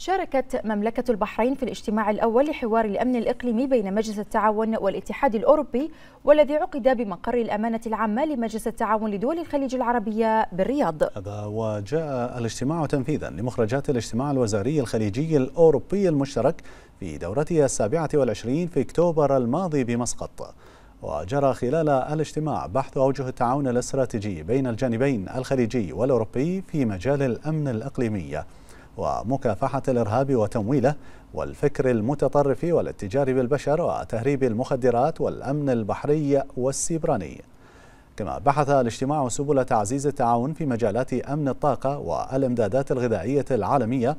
شاركت مملكة البحرين في الاجتماع الأول لحوار الأمن الإقليمي بين مجلس التعاون والاتحاد الأوروبي والذي عقد بمقر الأمانة العامة لمجلس التعاون لدول الخليج العربية بالرياض هذا وجاء الاجتماع تنفيذا لمخرجات الاجتماع الوزاري الخليجي الأوروبي المشترك في دورته السابعة والعشرين في أكتوبر الماضي بمسقط وجرى خلال الاجتماع بحث أوجه التعاون الاستراتيجي بين الجانبين الخليجي والأوروبي في مجال الأمن الإقليمي ومكافحة الإرهاب وتمويله والفكر المتطرف والاتجار بالبشر وتهريب المخدرات والأمن البحري والسيبراني كما بحث الاجتماع سبل تعزيز التعاون في مجالات أمن الطاقة والإمدادات الغذائية العالمية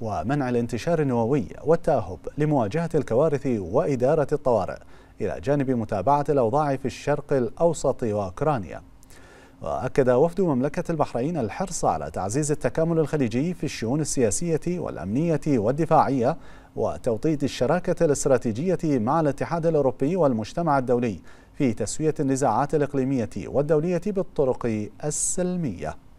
ومنع الانتشار النووي والتأهب لمواجهة الكوارث وإدارة الطوارئ إلى جانب متابعة الأوضاع في الشرق الأوسط وأوكرانيا وأكد وفد مملكة البحرين الحرص على تعزيز التكامل الخليجي في الشؤون السياسية والأمنية والدفاعية وتوطيد الشراكة الاستراتيجية مع الاتحاد الأوروبي والمجتمع الدولي في تسوية النزاعات الإقليمية والدولية بالطرق السلمية